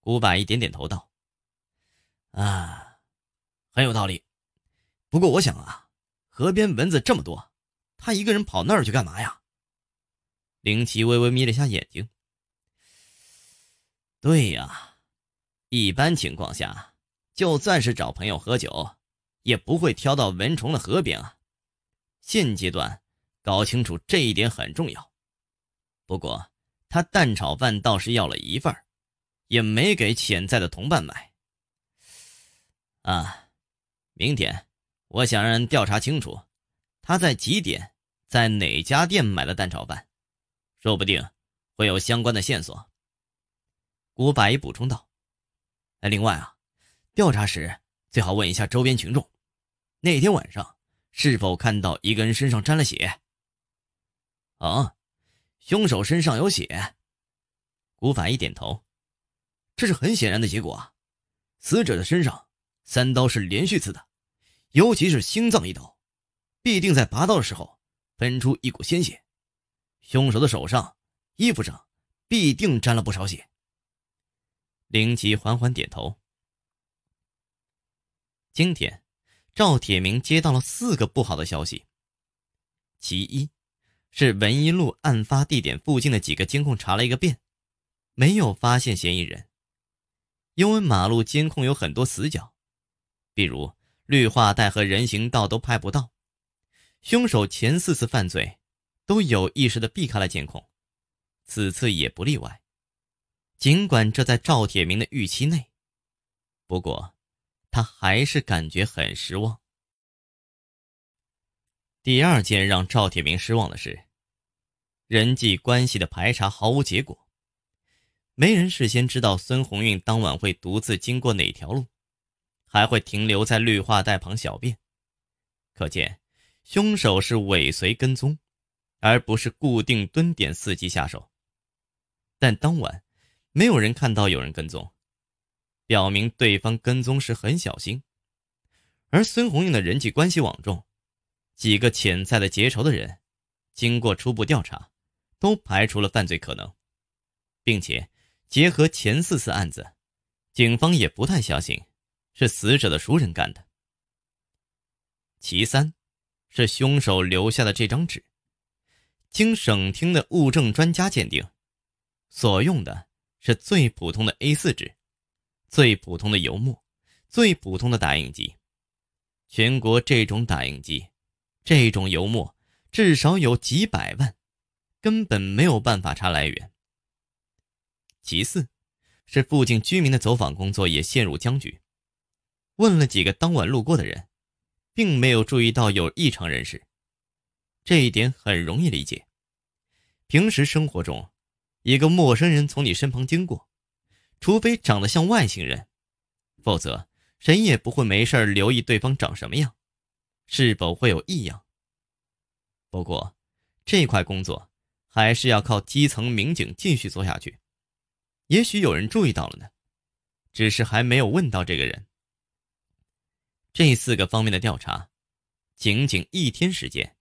古柏一点点头道：“啊，很有道理。不过我想啊，河边蚊子这么多，他一个人跑那儿去干嘛呀？”灵奇微微眯了下眼睛：“对呀，一般情况下，就算是找朋友喝酒，也不会挑到蚊虫的河边啊。现阶段，搞清楚这一点很重要。不过他蛋炒饭倒是要了一份。”也没给潜在的同伴买啊！明天，我想让人调查清楚，他在几点、在哪家店买了蛋炒饭，说不定会有相关的线索。古柏补充道：“哎，另外啊，调查时最好问一下周边群众，那天晚上是否看到一个人身上沾了血。”哦，凶手身上有血。古法一点头。这是很显然的结果啊！死者的身上三刀是连续刺的，尤其是心脏一刀，必定在拔刀的时候喷出一股鲜血，凶手的手上、衣服上必定沾了不少血。林奇缓缓点头。今天，赵铁明接到了四个不好的消息，其一是文一路案发地点附近的几个监控查了一个遍，没有发现嫌疑人。因为马路监控有很多死角，比如绿化带和人行道都拍不到。凶手前四次犯罪都有意识地避开了监控，此次也不例外。尽管这在赵铁明的预期内，不过他还是感觉很失望。第二件让赵铁明失望的是，人际关系的排查毫无结果。没人事先知道孙红运当晚会独自经过哪条路，还会停留在绿化带旁小便，可见凶手是尾随跟踪，而不是固定蹲点伺机下手。但当晚没有人看到有人跟踪，表明对方跟踪时很小心。而孙红运的人际关系网中，几个潜在的结仇的人，经过初步调查，都排除了犯罪可能，并且。结合前四次案子，警方也不太相信是死者的熟人干的。其三，是凶手留下的这张纸，经省厅的物证专家鉴定，所用的是最普通的 A4 纸，最普通的油墨，最普通的打印机。全国这种打印机，这种油墨至少有几百万，根本没有办法查来源。其次，是附近居民的走访工作也陷入僵局。问了几个当晚路过的人，并没有注意到有异常人士。这一点很容易理解。平时生活中，一个陌生人从你身旁经过，除非长得像外星人，否则谁也不会没事留意对方长什么样，是否会有异样。不过，这块工作还是要靠基层民警继续做下去。也许有人注意到了呢，只是还没有问到这个人。这四个方面的调查，仅仅一天时间，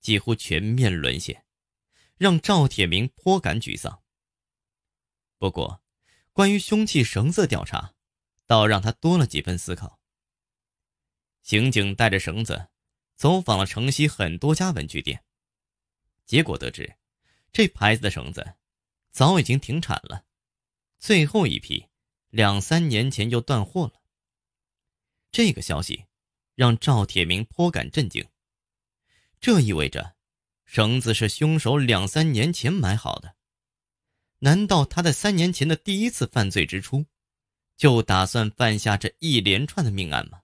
几乎全面沦陷，让赵铁明颇感沮丧。不过，关于凶器绳子调查，倒让他多了几分思考。刑警带着绳子，走访了城西很多家文具店，结果得知，这牌子的绳子，早已经停产了。最后一批，两三年前就断货了。这个消息让赵铁明颇感震惊。这意味着，绳子是凶手两三年前买好的。难道他在三年前的第一次犯罪之初，就打算犯下这一连串的命案吗？